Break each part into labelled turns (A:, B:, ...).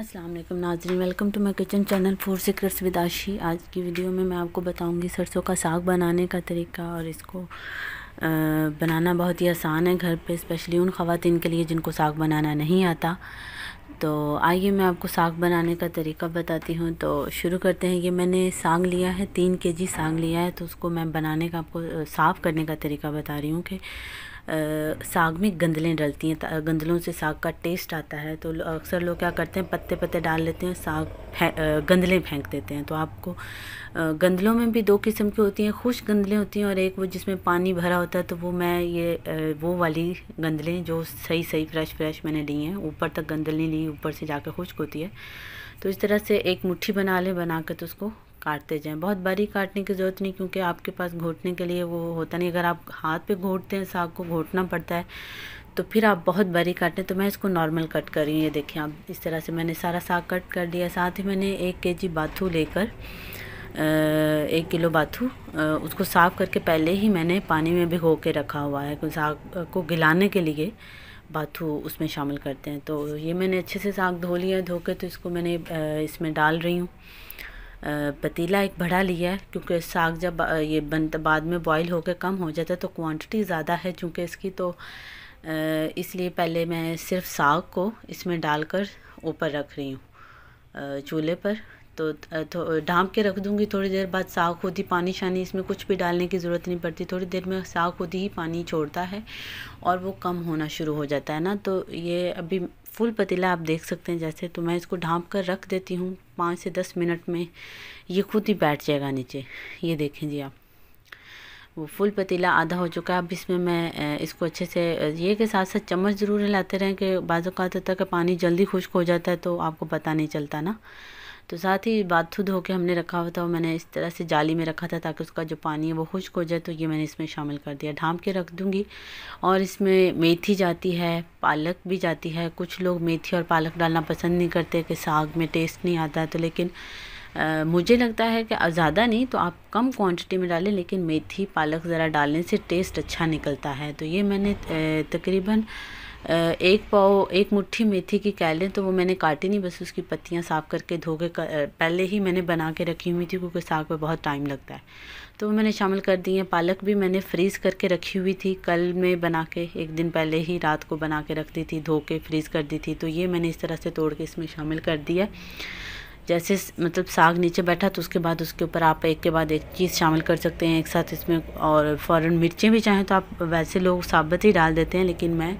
A: असलम नाजरीन welcome to my kitchen channel for secrets विदाशी आज की वीडियो में मैं आपको बताऊंगी सरसों का साग बनाने का तरीका और इसको बनाना बहुत ही आसान है घर पे स्पेशली उन खातन के लिए जिनको साग बनाना नहीं आता तो आइए मैं आपको साग बनाने का तरीका बताती हूँ तो शुरू करते हैं ये मैंने साग लिया है तीन के जी साग लिया है तो उसको मैं बनाने का आपको साफ़ करने का तरीका बता रही हूँ कि साग में गंदलें डलती हैं गंदलों से साग का टेस्ट आता है तो अक्सर लोग क्या करते हैं पत्ते पत्ते डाल लेते हैं साग फें गंदलें फेंक देते हैं तो आपको गंदलों में भी दो किस्म की होती हैं खुश गंदलें होती हैं और एक वो जिसमें पानी भरा होता है तो वो मैं ये वो वाली गंदलें जो सही सही फ्रेश फ्रेश मैंने ली हैं ऊपर तक गंदली ली ऊपर से जाकर खुश्क होती है तो इस तरह से एक मुट्ठी बना लें बना कर तो उसको काटते जाएं बहुत बारीक काटने की ज़रूरत नहीं क्योंकि आपके पास घोटने के लिए वो होता नहीं अगर आप हाथ पे घोटते हैं साग को घोटना पड़ता है तो फिर आप बहुत बारीक काटें तो मैं इसको नॉर्मल कट कर रही हूँ ये देखें आप इस तरह से मैंने सारा साग कट कर दिया साथ ही मैंने एक के जी बाथू लेकर एक किलो बाथू उसको साफ़ करके पहले ही मैंने पानी में भिगो के रखा हुआ है साग को गिलाने के लिए बाथू उसमें शामिल करते हैं तो ये मैंने अच्छे से साग धो लिया धो के तो इसको मैंने इसमें डाल रही हूँ पतीला एक बड़ा लिया है क्योंकि साग जब ये बनता बाद में बॉईल होकर कम हो जाता है तो क्वांटिटी ज़्यादा है चूँकि इसकी तो इसलिए पहले मैं सिर्फ साग को इसमें डालकर ऊपर रख रही हूँ चूल्हे पर तो ढाँप के रख दूँगी थोड़ी देर बाद साग खुद ही पानी शानी इसमें कुछ भी डालने की ज़रूरत नहीं पड़ती थोड़ी देर में साग खुद ही पानी छोड़ता है और वो कम होना शुरू हो जाता है ना तो ये अभी फुल पतीला आप देख सकते हैं जैसे तो मैं इसको ढाँप कर रख देती हूँ पाँच से दस मिनट में ये खुद ही बैठ जाएगा नीचे ये देखें जी आप वो फुल पतीला आधा हो चुका है अब इसमें मैं इसको अच्छे से ये के साथ साथ चम्मच ज़रूर हिलाते रहें कि बाज़ात तक पानी जल्दी खुश्क हो जाता है तो आपको पता नहीं चलता ना तो साथ ही बाथू धो के हमने रखा हुआ था मैंने इस तरह से जाली में रखा था ताकि उसका जो पानी है वो खुश्क हो जाए तो ये मैंने इसमें शामिल कर दिया ढाँप के रख दूँगी और इसमें मेथी जाती है पालक भी जाती है कुछ लोग मेथी और पालक डालना पसंद नहीं करते कि साग में टेस्ट नहीं आता तो लेकिन आ, मुझे लगता है कि ज़्यादा नहीं तो आप कम क्वांटिटी में डालें लेकिन मेथी पालक ज़रा डालने से टेस्ट अच्छा निकलता है तो ये मैंने तकरीबन एक पाव एक मुट्ठी मेथी की कह लें तो वो मैंने काटी नहीं बस उसकी पत्तियाँ साफ़ करके धो के पहले ही मैंने बना के रखी हुई थी क्योंकि साग में बहुत टाइम लगता है तो वो मैंने शामिल कर दी है पालक भी मैंने फ्रीज़ करके रखी हुई थी कल मैं बना के एक दिन पहले ही रात को बना के रख दी थी धो के फ्रीज़ कर दी थी तो ये मैंने इस तरह से तोड़ के इसमें शामिल कर दिया जैसे मतलब साग नीचे बैठा तो उसके बाद उसके ऊपर आप एक के बाद एक चीज़ शामिल कर सकते हैं एक साथ इसमें और फ़ौरन मिर्चें भी चाहें तो आप वैसे लोग साबत ही डाल देते हैं लेकिन मैं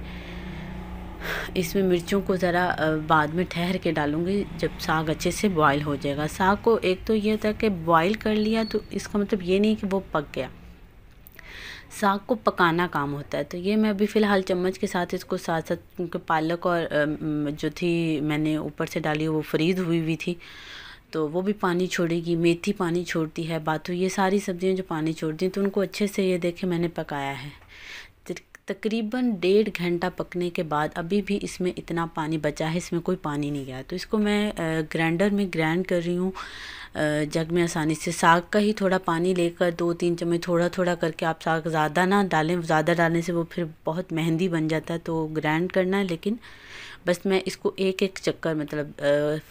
A: इसमें मिर्चों को ज़रा बाद में ठहर के डालूँगी जब साग अच्छे से बॉयल हो जाएगा साग को एक तो ये था कि बॉयल कर लिया तो इसका मतलब ये नहीं कि वो पक गया साग को पकाना काम होता है तो ये मैं अभी फ़िलहाल चम्मच के साथ इसको साथ साथ क्योंकि पालक और जो थी मैंने ऊपर से डाली वो फ्रीज हुई हुई थी तो वो भी पानी छोड़ेगी मेथी पानी छोड़ती है बातों ये सारी सब्ज़ियाँ जो पानी छोड़ती हैं तो उनको अच्छे से ये देखे मैंने पकाया है तकरीबन डेढ़ घंटा पकने के बाद अभी भी इसमें इतना पानी बचा है इसमें कोई पानी नहीं गया तो इसको मैं ग्राइंडर में ग्राइंड कर रही हूँ जग में आसानी से साग का ही थोड़ा पानी लेकर दो तीन चम्मच थोड़ा थोड़ा करके आप साग ज़्यादा ना डालें ज़्यादा डालने से वो फिर बहुत मेहंदी बन जाता है तो ग्राइंड करना है लेकिन बस मैं इसको एक एक चक्कर मतलब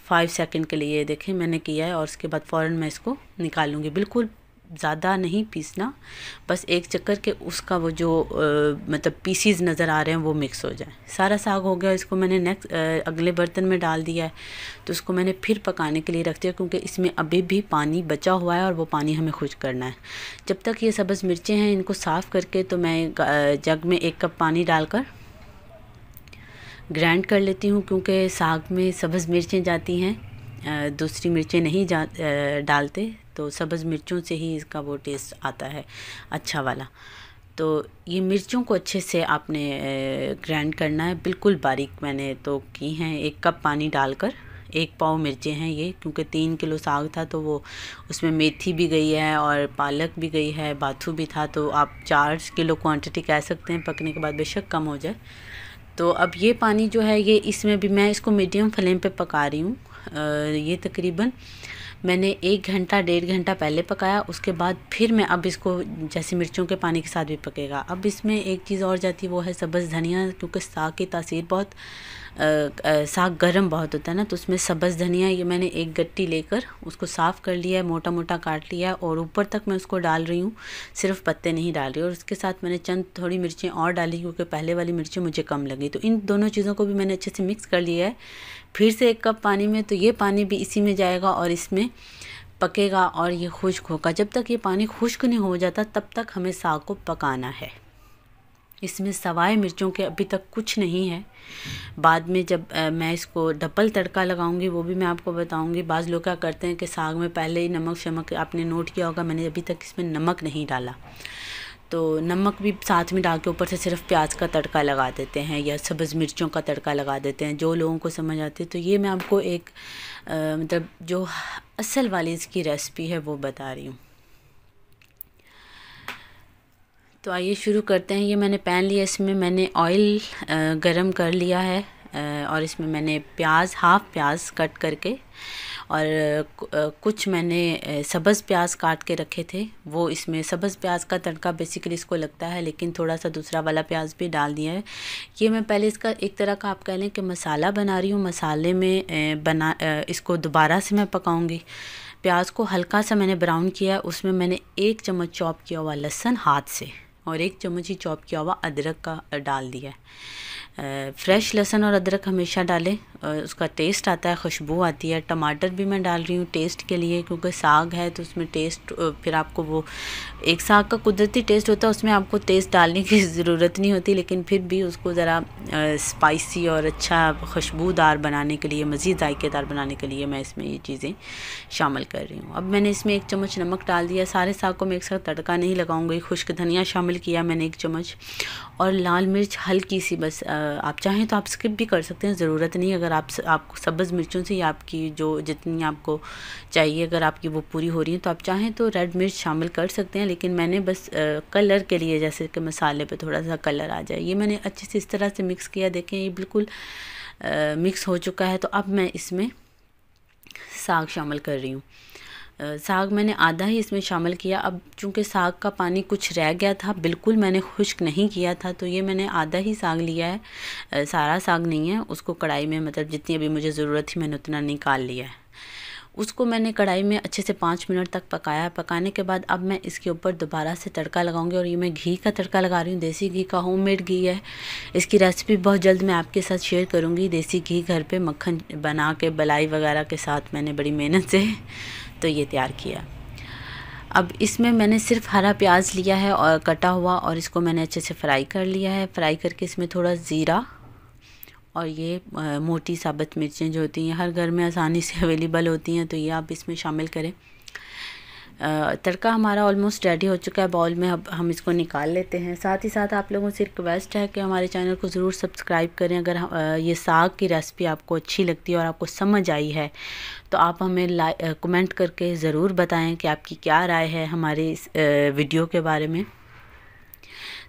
A: फ़ाइव सेकेंड के लिए देखें मैंने किया है और उसके बाद फ़ौरन मैं इसको निकालूँगी बिल्कुल ज़्यादा नहीं पीसना बस एक चक्कर के उसका वो जो आ, मतलब पीसीज नज़र आ रहे हैं वो मिक्स हो जाए सारा साग हो गया इसको मैंने नेक्स्ट अगले बर्तन में डाल दिया है तो उसको मैंने फिर पकाने के लिए रख दिया क्योंकि इसमें अभी भी पानी बचा हुआ है और वो पानी हमें खुश करना है जब तक ये सब्ज़ मिर्चें हैं इनको साफ़ करके तो मैं जग में एक कप पानी डालकर ग्राइंड कर लेती हूँ क्योंकि साग में सब्ज़ मिर्चें जाती हैं दूसरी मिर्चें नहीं जा डालते तो सब्ज़ मिर्चों से ही इसका वो टेस्ट आता है अच्छा वाला तो ये मिर्चों को अच्छे से आपने ग्राइंड करना है बिल्कुल बारीक मैंने तो की हैं एक कप पानी डालकर एक पाव मिर्चें हैं ये क्योंकि तीन किलो साग था तो वो उसमें मेथी भी गई है और पालक भी गई है बाथू भी था तो आप चार किलो क्वांटिटी कह सकते हैं पकने के बाद बेशक कम हो जाए तो अब ये पानी जो है ये इसमें भी मैं इसको मीडियम फ्लेम पे पका रही हूँ ये तकरीबन मैंने एक घंटा डेढ़ घंटा पहले पकाया उसके बाद फिर मैं अब इसको जैसे मिर्चों के पानी के साथ भी पकेगा अब इसमें एक चीज़ और जाती है वो है सब्ज़ धनिया क्योंकि साग की तासीर बहुत साग गर्म बहुत होता है ना तो उसमें सब्ज़ धनिया ये मैंने एक गट्टी लेकर उसको साफ़ कर लिया है मोटा मोटा काट लिया है और ऊपर तक मैं उसको डाल रही हूँ सिर्फ पत्ते नहीं डाल रही और उसके साथ मैंने चंद थोड़ी मिर्चें और डाली क्योंकि पहले वाली मिर्चें मुझे कम लगी तो इन दोनों चीज़ों को भी मैंने अच्छे से मिक्स कर लिया है फिर से एक कप पानी में तो ये पानी भी इसी में जाएगा और इसमें पकेगा और ये खुश्क होगा जब तक ये पानी खुश्क नहीं हो जाता तब तक हमें साग को पकाना है इसमें सवाए मिर्चों के अभी तक कुछ नहीं है बाद में जब आ, मैं इसको डबल तड़का लगाऊंगी वो भी मैं आपको बताऊंगी बाज़ लोग क्या करते हैं कि साग में पहले ही नमक शमक आपने नोट किया होगा मैंने अभी तक इसमें नमक नहीं डाला तो नमक भी साथ में डाल के ऊपर से सिर्फ प्याज का तड़का लगा देते हैं या सब्ज़ मिर्चों का तड़का लगा देते हैं जो लोगों को समझ आती है तो ये मैं आपको एक मतलब जो असल वाली इसकी रेसिपी है वो बता रही हूँ तो आइए शुरू करते हैं ये मैंने पैन लिया इसमें मैंने ऑयल गरम कर लिया है और इसमें मैंने प्याज हाफ़ प्याज कट करके और कुछ मैंने सब्ज़ प्याज काट के रखे थे वो इसमें सब्ज़ प्याज का तड़का बेसिकली इसको लगता है लेकिन थोड़ा सा दूसरा वाला प्याज भी डाल दिया है ये मैं पहले इसका एक तरह का आप कह लें कि मसाला बना रही हूँ मसाले में बना इसको दोबारा से मैं पकाऊँगी प्याज को हल्का सा मैंने ब्राउन किया उसमें मैंने एक चम्मच चॉप किया हुआ लहसुन हाथ से और एक चम्मच ही चॉप किया हुआ अदरक का डाल दिया है फ्रेश लहसन और अदरक हमेशा डालें उसका टेस्ट आता है खुशबू आती है टमाटर भी मैं डाल रही हूँ टेस्ट के लिए क्योंकि साग है तो उसमें टेस्ट फिर आपको वो एक साग का कुदरती टेस्ट होता है उसमें आपको टेस्ट डालने की ज़रूरत नहीं होती लेकिन फिर भी उसको ज़रा स्पाइसी और अच्छा खुशबूदार बनाने के लिए मज़ीद जायकेदार बनाने के लिए मैं इसमें ये चीज़ें शामिल कर रही हूँ अब मैंने इसमें एक चम्मच नमक डाल दिया सारे साग को मैं एक साथ तड़का नहीं लगाऊँगी खुश्क धनिया शामिल किया मैंने एक चम्मच और लाल मिर्च हल्की सी बस आ, आप चाहें तो आप स्किप भी कर सकते हैं ज़रूरत नहीं अगर आप आपको सब्ज़ मिर्चों से ही आपकी जो जितनी आपको चाहिए अगर आपकी वो पूरी हो रही है तो आप चाहें तो रेड मिर्च शामिल कर सकते हैं लेकिन मैंने बस कलर के लिए जैसे कि मसाले पर थोड़ा सा कलर आ जाए ये मैंने अच्छे से इस तरह से मिक्स किया देखें ये बिल्कुल मिक्स हो चुका है तो अब मैं इसमें साग शामिल कर रही हूँ साग मैंने आधा ही इसमें शामिल किया अब चूँकि साग का पानी कुछ रह गया था बिल्कुल मैंने खुश्क नहीं किया था तो ये मैंने आधा ही साग लिया है सारा साग नहीं है उसको कढ़ाई में मतलब जितनी अभी मुझे ज़रूरत थी मैंने उतना निकाल लिया है उसको मैंने कढ़ाई में अच्छे से पाँच मिनट तक पकाया पकाने के बाद अब मैं इसके ऊपर दोबारा से तड़का लगाऊंगी और ये मैं घी का तड़का लगा रही हूँ देसी घी का होममेड घी है इसकी रेसिपी बहुत जल्द मैं आपके साथ शेयर करूँगी देसी घी घर पे मक्खन बना के बलाई वगैरह के साथ मैंने बड़ी मेहनत से तो ये तैयार किया अब इसमें मैंने सिर्फ हरा प्याज लिया है और कटा हुआ और इसको मैंने अच्छे से फ्राई कर लिया है फ्राई करके इसमें थोड़ा ज़ीरा और ये मोटी साबुत मिर्चें जो होती हैं हर घर में आसानी से अवेलेबल होती हैं तो ये आप इसमें शामिल करें तड़का हमारा ऑलमोस्ट रेडी हो चुका है बाउल में अब हम इसको निकाल लेते हैं साथ ही साथ आप लोगों से रिक्वेस्ट है कि हमारे चैनल को ज़रूर सब्सक्राइब करें अगर ये साग की रेसिपी आपको अच्छी लगती है और आपको समझ आई है तो आप हमें कमेंट करके ज़रूर बताएं कि आपकी क्या राय है हमारे इस वीडियो के बारे में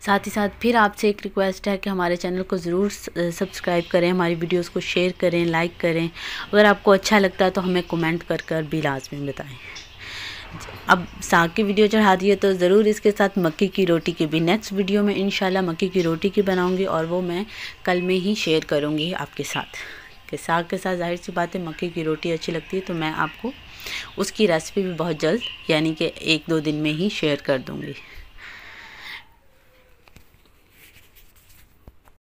A: साथ ही साथ फिर आपसे एक रिक्वेस्ट है कि हमारे चैनल को ज़रूर सब्सक्राइब करें हमारी वीडियोस को शेयर करें लाइक करें अगर आपको अच्छा लगता है तो हमें कमेंट कर कर भी लाजमी बताएं अब साग की वीडियो चढ़ाती है तो ज़रूर इसके साथ मक्की की रोटी की भी नेक्स्ट वीडियो में इनशाला मक्की की रोटी की बनाऊंगी और वो मैं कल में ही शेयर करूंगी आपके साथ कि साग के साथ जाहिर सी बात है मक्की की रोटी अच्छी लगती है तो मैं आपको उसकी रेसिपी भी बहुत जल्द यानी कि एक दो दिन में ही शेयर कर दूँगी